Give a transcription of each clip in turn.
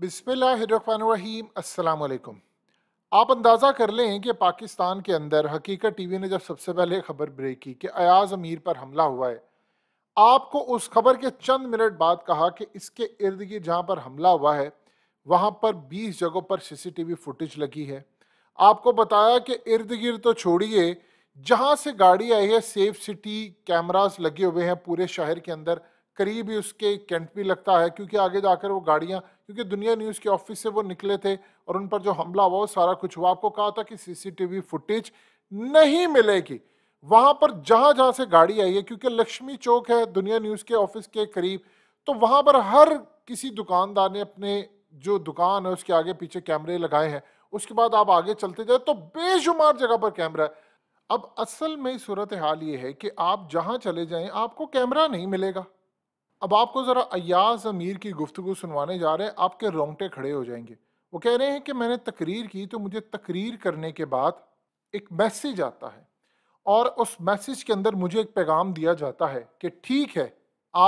बिस्मिल्लाहिर्रहमानिर्रहीम अस्सलाम वालेकुम आप अंदाज़ा कर लें कि पाकिस्तान के अंदर हकीकत टीवी ने जब सबसे पहले खबर ब्रेक की कि अयाज अमीर पर हमला हुआ है आपको उस खबर के चंद मिनट बाद कहा कि इसके इर्द गिर्द जहाँ पर हमला हुआ है वहाँ पर 20 जगहों पर सीसीटीवी फुटेज लगी है आपको बताया कि इर्द गिर्द तो छोड़िए जहाँ से गाड़ी आई है सेफ सिटी कैमराज लगे हुए हैं पूरे शहर के अंदर करीब ही उसके कैंट भी लगता है क्योंकि आगे जाकर वो गाड़ियाँ क्योंकि दुनिया न्यूज़ के ऑफिस से वो निकले थे और उन पर जो हमला हुआ वो सारा कुछ हुआ आपको कहा था कि सीसीटीवी फुटेज नहीं मिलेगी वहाँ पर जहाँ जहाँ से गाड़ी आई है क्योंकि लक्ष्मी चौक है दुनिया न्यूज़ के ऑफिस के करीब तो वहाँ पर हर किसी दुकानदार ने अपने जो दुकान है उसके आगे पीछे कैमरे लगाए हैं उसके बाद आप आगे चलते जाए तो बेशुमार जगह पर कैमरा है अब असल में सूरत हाल ये है कि आप जहाँ चले जाएं आपको कैमरा नहीं मिलेगा अब आपको ज़रा अयाज अमीर की गुफ्तु सुनवाने जा रहे हैं आपके रोंगटे खड़े हो जाएंगे वो कह रहे हैं कि मैंने तकरीर की तो मुझे तकरीर करने के बाद एक मैसेज आता है और उस मैसेज के अंदर मुझे एक पैगाम दिया जाता है कि ठीक है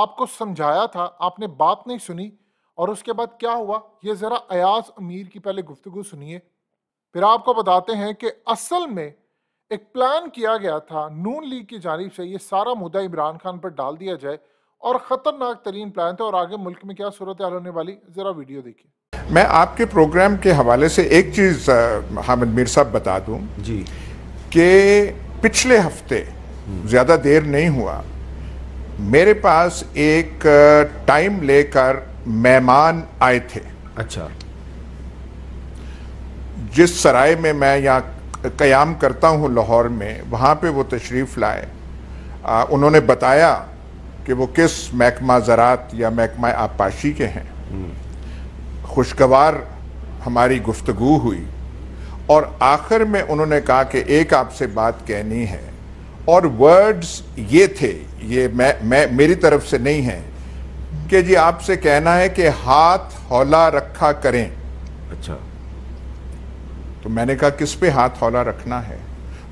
आपको समझाया था आपने बात नहीं सुनी और उसके बाद क्या हुआ ये ज़रा अयाज अमीर की पहले गुफ्तु सुनिए फिर आपको बताते हैं कि असल में एक प्लान किया गया था नून लीग की जानब से ये सारा मुद्दा इमरान खान पर डाल दिया जाए और ख़तरनाक तरीन प्लान थे और आगे मुल्क में क्या सूरत हाल होने वाली ज़रा वीडियो देखिए मैं आपके प्रोग्राम के हवाले से एक चीज़ हामिद मीर साहब बता दूं जी के पिछले हफ्ते ज़्यादा देर नहीं हुआ मेरे पास एक टाइम लेकर मेहमान आए थे अच्छा जिस सराय में मैं यहाँ क़याम करता हूँ लाहौर में वहाँ पे वो तशरीफ़ लाए आ, उन्होंने बताया कि वो किस महकमा ज़रात या महकमा आपाशी के हैं खुशगवार हमारी गुफ्तगु हुई और आखिर में उन्होंने कहा कि एक आपसे बात कहनी है और वर्ड्स ये थे ये मैं मैं मेरी तरफ से नहीं है कि जी आपसे कहना है कि हाथ हौला रखा करें अच्छा तो मैंने कहा किस पे हाथ हौला रखना है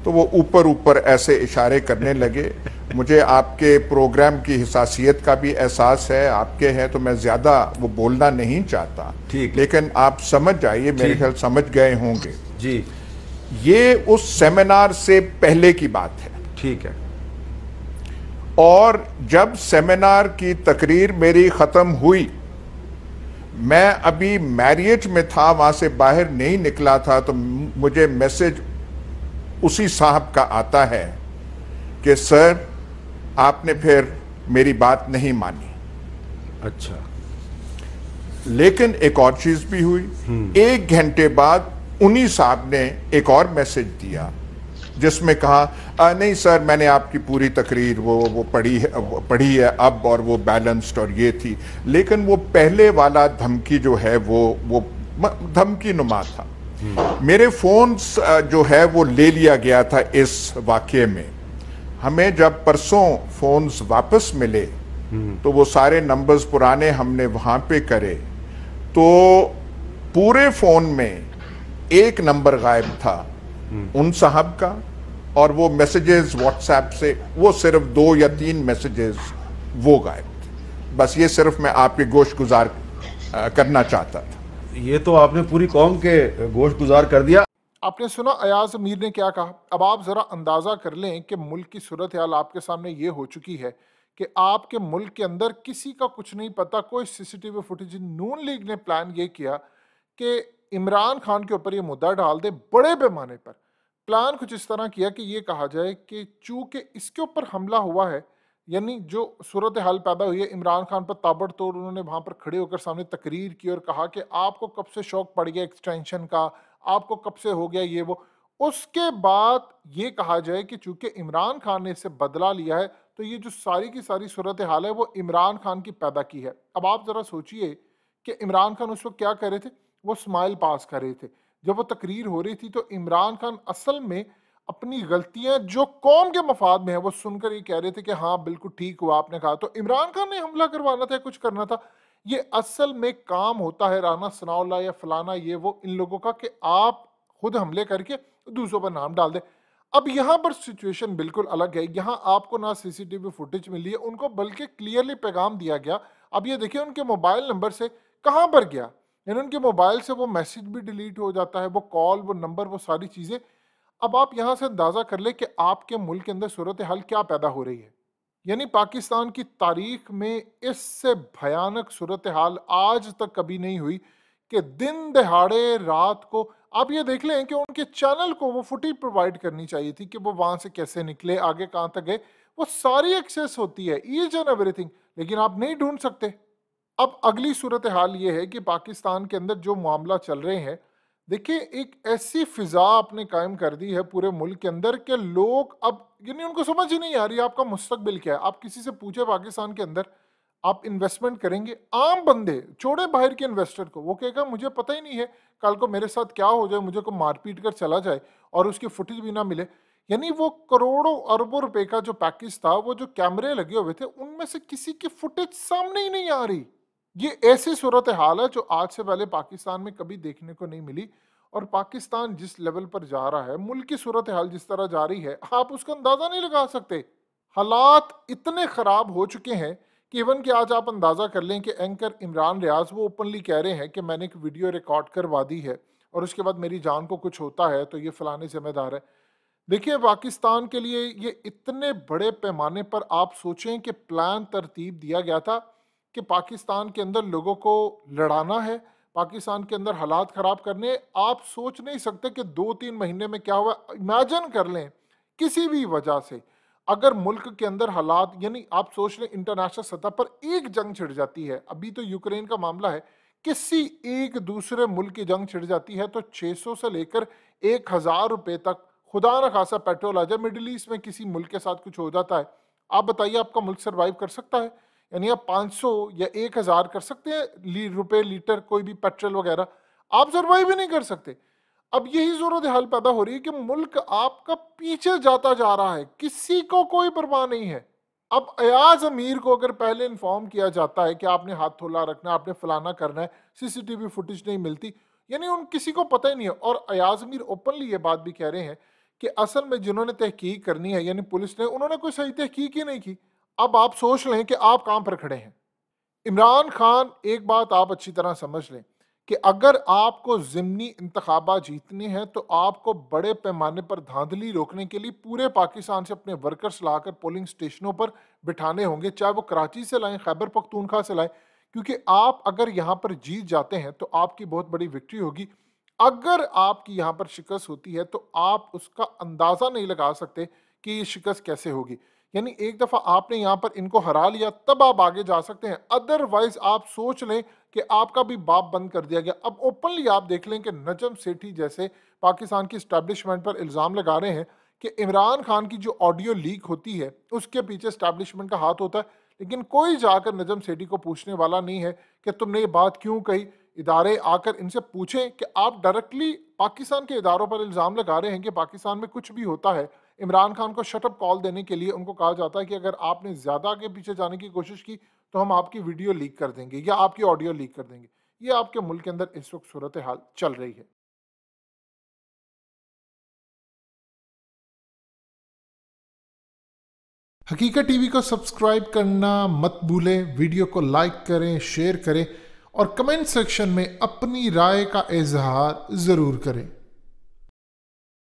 तो वो ऊपर ऊपर ऐसे इशारे करने लगे मुझे आपके प्रोग्राम की हिसासियत का भी एहसास है आपके हैं तो मैं ज़्यादा वो बोलना नहीं चाहता ठीक लेकिन आप समझ जाइए मेरे ख्याल समझ गए होंगे जी ये उस सेमिनार से पहले की बात है ठीक है और जब सेमिनार की तकरीर मेरी ख़त्म हुई मैं अभी मैरिज में था वहां से बाहर नहीं निकला था तो मुझे मैसेज उसी साहब का आता है कि सर आपने फिर मेरी बात नहीं मानी अच्छा लेकिन एक और चीज भी हुई हम्म। एक घंटे बाद उन्हीं साहब ने एक और मैसेज दिया जिसमें कहा आ, नहीं सर मैंने आपकी पूरी तकरीर वो वो पढ़ी है वो पढ़ी है अब और वो बैलेंस्ड और ये थी लेकिन वो पहले वाला धमकी जो है वो वो धमकी नुमा था हम्म। मेरे फोन जो है वो ले लिया गया था इस वाक्य में हमें जब परसों फोन्स वापस मिले हम्म। तो वो सारे नंबर्स पुराने हमने वहाँ पे करे तो पूरे फ़ोन में एक नंबर गायब था हम्म। उन साहब का और वो मैसेजेस व्हाट्सएप से वो सिर्फ दो या तीन मैसेजेस वो गायब थे बस ये सिर्फ मैं आपके गोश गुजार करना चाहता था ये तो आपने पूरी कौम के गोश गुजार कर दिया आपने सुना अयाज अमीर ने क्या कहा अब आप ज़रा अंदाज़ा कर लें कि मुल्क की सूरत हाल आपके सामने ये हो चुकी है कि आपके मुल्क के अंदर किसी का कुछ नहीं पता कोई सीसीटीवी फुटेज नून लीग ने प्लान ये किया कि इमरान खान के ऊपर ये मुद्दा डाल दे बड़े पैमाने पर प्लान कुछ इस तरह किया कि ये कहा जाए कि चूँकि इसके ऊपर हमला हुआ है यानी जो सूरत हाल पैदा हुई है इमरान खान पर ताबड़तोड़ उन्होंने वहाँ पर खड़े होकर सामने तकरीर की और कहा कि आपको कब से शौक पड़ गया एक्सटेंशन का आपको कब से हो गया ये वो उसके बाद ये कहा जाए कि चूंकि इमरान खान ने इसे बदला लिया है तो ये जो सारी की सारी सूरत हाल है वो इमरान खान की पैदा की है अब आप ज़रा सोचिए कि इमरान खान उस वक्त क्या कर रहे थे वो स्माइल पास कर रहे थे जब वो तकरीर हो रही थी तो इमरान खान असल में अपनी गलतियां जो कौम के मफाद में है वो सुनकर ये कह रहे थे कि हाँ बिल्कुल ठीक हुआ आपने कहा तो इमरान खान ने हमला करवाना था कुछ करना था ये असल में काम होता है राना सनाउल्ला या फलाना ये वो इन लोगों का कि आप खुद हमले करके दूसरों पर नाम डाल दें अब यहाँ पर सिचुएशन बिल्कुल अलग है यहाँ आपको ना सीसीटीवी फुटेज मिली है उनको बल्कि क्लियरली पैगाम दिया गया अब ये देखिए उनके मोबाइल नंबर से कहाँ पर गया यानी उनके मोबाइल से वो मैसेज भी डिलीट हो जाता है वो कॉल वो नंबर वो सारी चीज़ें अब आप यहाँ से अंदाज़ा कर ले कि आपके मुल्क के अंदर सूरत हाल क्या पैदा हो रही है यानी पाकिस्तान की तारीख में इससे भयानक सूरत हाल आज तक कभी नहीं हुई कि दिन दहाड़े रात को आप ये देख लें कि उनके चैनल को वो फुटेज प्रोवाइड करनी चाहिए थी कि वो वहाँ से कैसे निकले आगे कहाँ तक गए वो सारी एक्सेस होती है ईच एंड एवरीथिंग लेकिन आप नहीं ढूंढ सकते अब अगली सूरत हाल ये है कि पाकिस्तान के अंदर जो मामला चल रहे हैं देखिए एक ऐसी फिजा आपने कायम कर दी है पूरे मुल्क के अंदर के लोग अब यानी उनको समझ ही नहीं आ रही आपका मुस्तकबिल क्या है आप किसी से पूछे पाकिस्तान के अंदर आप इन्वेस्टमेंट करेंगे आम बंदे छोड़े बाहर के इन्वेस्टर को वो कहेगा मुझे पता ही नहीं है कल को मेरे साथ क्या हो जाए मुझे को मारपीट कर चला जाए और उसकी फुटेज भी ना मिले यानी वो करोड़ों अरबों रुपए का जो पैकेज था वो जो कैमरे लगे हुए थे उनमें से किसी की फुटेज सामने ही नहीं आ रही ये ऐसी सूरत हाल है जो आज से पहले पाकिस्तान में कभी देखने को नहीं मिली और पाकिस्तान जिस लेवल पर जा रहा है मुल्क की सूरत हाल जिस तरह जा रही है आप उसका अंदाज़ा नहीं लगा सकते हालात इतने ख़राब हो चुके हैं कि इवन कि आज आप अंदाज़ा कर लें कि एंकर इमरान रियाज वो ओपनली कह रहे हैं कि मैंने एक वीडियो रिकॉर्ड करवा दी है और उसके बाद मेरी जान को कुछ होता है तो ये फ़लाने ज़िम्मेदार है देखिए पाकिस्तान के लिए ये इतने बड़े पैमाने पर आप सोचें कि प्लान तरतीब दिया गया था कि पाकिस्तान के अंदर लोगों को लड़ाना है पाकिस्तान के अंदर हालात ख़राब करने आप सोच नहीं सकते कि दो तीन महीने में क्या हुआ इमेजन कर लें किसी भी वजह से अगर मुल्क के अंदर हालात यानी आप सोच लें इंटरनेशनल सतह पर एक जंग छिड़ जाती है अभी तो यूक्रेन का मामला है किसी एक दूसरे मुल्क की जंग छिड़ जाती है तो 600 से लेकर एक हज़ार रुपये तक खुदा न खासा पेट्रोल आ जाए मिडिल ईस्ट में किसी मुल्क के साथ कुछ हो जाता है आप बताइए आपका मुल्क सर्वाइव कर सकता है यानी आप 500 या 1000 कर सकते हैं ली, रुपए लीटर कोई भी पेट्रोल वगैरह आप सरवाइव ही नहीं कर सकते अब यही जरूरत हाल पैदा हो रही है कि मुल्क आपका पीछे जाता जा रहा है किसी को कोई परवाह नहीं है अब अयाज अमीर को अगर पहले इन्फॉर्म किया जाता है कि आपने हाथ थोला रखना आपने फलाना करना है सीसीटीवी फुटेज नहीं मिलती यानी उन किसी को पता ही नहीं है और अयाज अमीर ओपनली ये बात भी कह रहे हैं कि असल में जिन्होंने तहकीक करनी है यानी पुलिस ने उन्होंने कोई सही तहकीक ही नहीं की अब आप सोच लें कि आप काम पर खड़े हैं इमरान खान एक बात आप अच्छी तरह समझ लें कि अगर आपको जिमनी इंतबा जीतने हैं तो आपको बड़े पैमाने पर धांधली रोकने के लिए पूरे पाकिस्तान से अपने वर्कर्स लाकर पोलिंग स्टेशनों पर बिठाने होंगे चाहे वो कराची से लाएं खैबर पख्तूनखा से लाएं क्योंकि आप अगर यहाँ पर जीत जाते हैं तो आपकी बहुत बड़ी विक्ट्री होगी अगर आपकी यहाँ पर शिकस्त होती है तो आप उसका अंदाज़ा नहीं लगा सकते कि ये शिकस्त कैसे होगी यानी एक दफ़ा आपने यहाँ पर इनको हरा लिया तब आप आगे जा सकते हैं अदरवाइज आप सोच लें कि आपका भी बाप बंद कर दिया गया अब ओपनली आप देख लें कि नजम सेठी जैसे पाकिस्तान की स्टैब्लिशमेंट पर इल्ज़ाम लगा रहे हैं कि इमरान खान की जो ऑडियो लीक होती है उसके पीछे स्टैब्लिशमेंट का हाथ होता है लेकिन कोई जाकर नजम सेठी को पूछने वाला नहीं है कि तुमने ये बात क्यों कही इदारे आकर इनसे पूछें कि आप डायरेक्टली पाकिस्तान के इदारों पर इल्ज़ाम लगा रहे हैं कि पाकिस्तान में कुछ भी होता है इमरान खान को शटअप कॉल देने के लिए उनको कहा जाता है कि अगर आपने ज़्यादा आगे पीछे जाने की कोशिश की तो हम आपकी वीडियो लीक कर देंगे या आपकी ऑडियो लीक कर देंगे ये आपके मुल्क के अंदर इस वक्त सूरत हाल चल रही है हकीकत टीवी को सब्सक्राइब करना मत भूलें वीडियो को लाइक करें शेयर करें और कमेंट सेक्शन में अपनी राय का इजहार ज़रूर करें